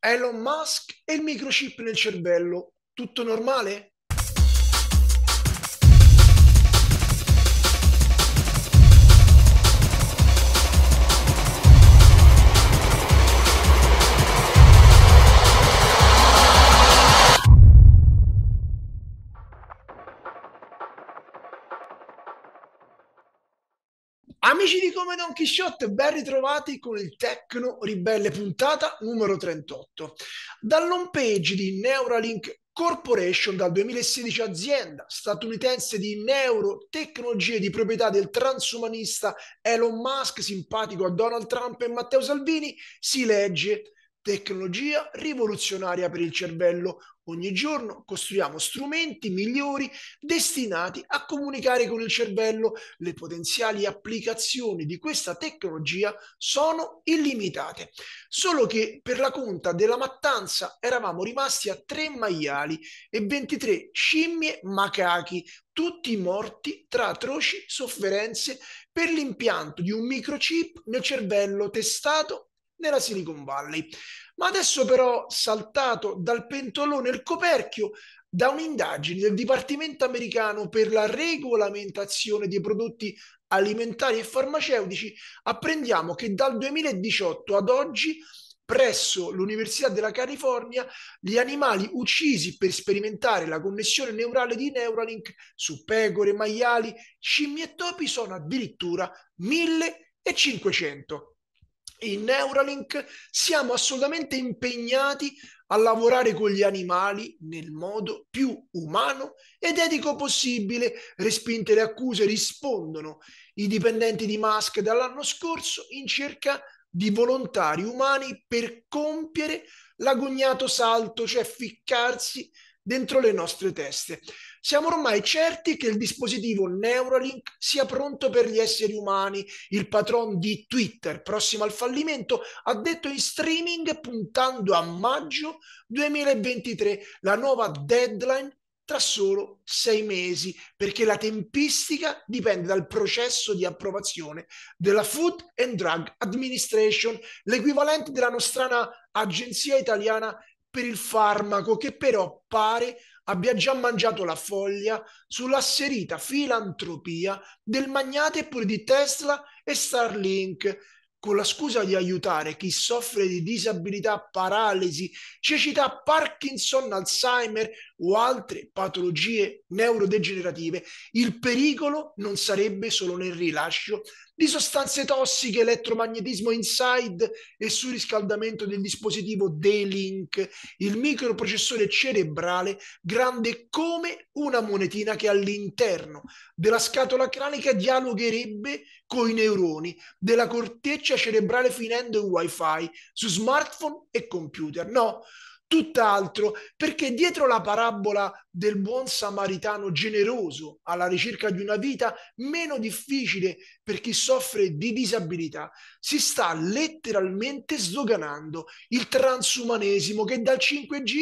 Elon Musk e il microchip nel cervello. Tutto normale? Amici di Come Don Chisciotte, ben ritrovati con il Tecno Ribelle puntata numero 38. Dall'home page di Neuralink Corporation, dal 2016 azienda statunitense di neurotecnologie di proprietà del transumanista Elon Musk, simpatico a Donald Trump e Matteo Salvini, si legge Tecnologia rivoluzionaria per il cervello. Ogni giorno costruiamo strumenti migliori destinati a comunicare con il cervello. Le potenziali applicazioni di questa tecnologia sono illimitate. Solo che per la conta della mattanza eravamo rimasti a 3 maiali e 23 scimmie macachi, tutti morti tra atroci sofferenze per l'impianto di un microchip nel cervello testato nella Silicon Valley, ma adesso però saltato dal pentolone il coperchio da un'indagine del Dipartimento americano per la regolamentazione dei prodotti alimentari e farmaceutici, apprendiamo che dal 2018 ad oggi presso l'Università della California gli animali uccisi per sperimentare la connessione neurale di Neuralink su pecore, maiali, scimmie e topi sono addirittura 1500 in Neuralink siamo assolutamente impegnati a lavorare con gli animali nel modo più umano ed etico possibile. Respinte le accuse rispondono i dipendenti di Musk dall'anno scorso in cerca di volontari umani per compiere l'agognato salto, cioè ficcarsi dentro le nostre teste. Siamo ormai certi che il dispositivo Neuralink sia pronto per gli esseri umani. Il patron di Twitter, prossimo al fallimento, ha detto in streaming puntando a maggio 2023, la nuova deadline tra solo sei mesi, perché la tempistica dipende dal processo di approvazione della Food and Drug Administration, l'equivalente della nostrana agenzia italiana per il farmaco che però pare abbia già mangiato la foglia sull'asserita filantropia del magnate pure di Tesla e Starlink, con la scusa di aiutare chi soffre di disabilità, paralisi, cecità, Parkinson, Alzheimer o altre patologie neurodegenerative, il pericolo non sarebbe solo nel rilascio di sostanze tossiche, elettromagnetismo inside e surriscaldamento del dispositivo D-Link, il microprocessore cerebrale grande come una monetina che all'interno della scatola cranica dialogherebbe con i neuroni della corteccia cerebrale finendo in wifi su smartphone e computer. No, tutt'altro, perché dietro la parabola del buon samaritano generoso alla ricerca di una vita meno difficile per chi soffre di disabilità, si sta letteralmente sdoganando il transumanesimo che dal 5G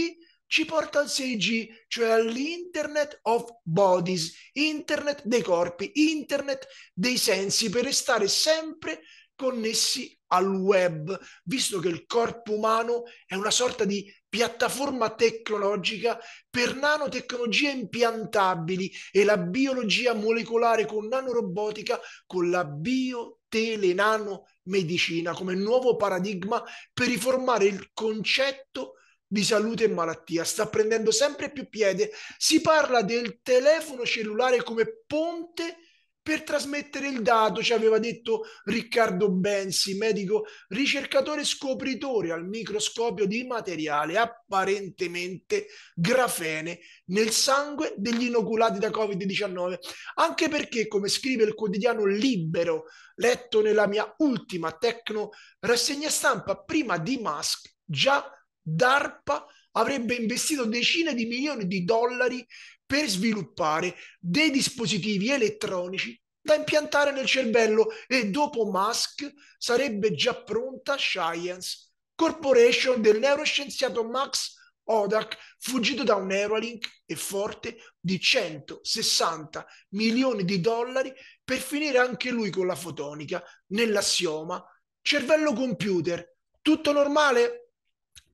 ci porta al 6G, cioè all'Internet of Bodies, Internet dei corpi, Internet dei sensi, per restare sempre connessi al web, visto che il corpo umano è una sorta di piattaforma tecnologica per nanotecnologie impiantabili e la biologia molecolare con nanorobotica con la biotelenanomedicina come nuovo paradigma per riformare il concetto di salute e malattia sta prendendo sempre più piede. Si parla del telefono cellulare come ponte per trasmettere il dato, ci aveva detto Riccardo Bensi, medico ricercatore scopritore al microscopio di materiale apparentemente grafene nel sangue degli inoculati da Covid-19, anche perché, come scrive il quotidiano Libero, letto nella mia ultima tecno rassegna stampa prima di Musk, già DARPA avrebbe investito decine di milioni di dollari per sviluppare dei dispositivi elettronici da impiantare nel cervello e dopo Musk sarebbe già pronta Science Corporation del neuroscienziato Max Odak, fuggito da un Neuralink e forte di 160 milioni di dollari per finire anche lui con la fotonica nell'assioma cervello computer. Tutto normale?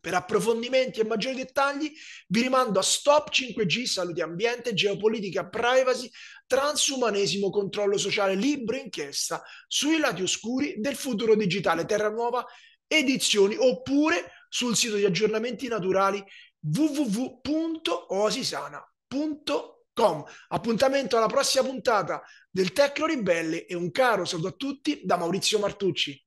Per approfondimenti e maggiori dettagli vi rimando a Stop 5G, Salute Ambiente, Geopolitica, Privacy, Transumanesimo, Controllo Sociale, libro inchiesta sui lati oscuri del futuro digitale, Terra Nuova, edizioni, oppure sul sito di aggiornamenti naturali www.osisana.com. Appuntamento alla prossima puntata del Tecno Ribelle e un caro saluto a tutti da Maurizio Martucci.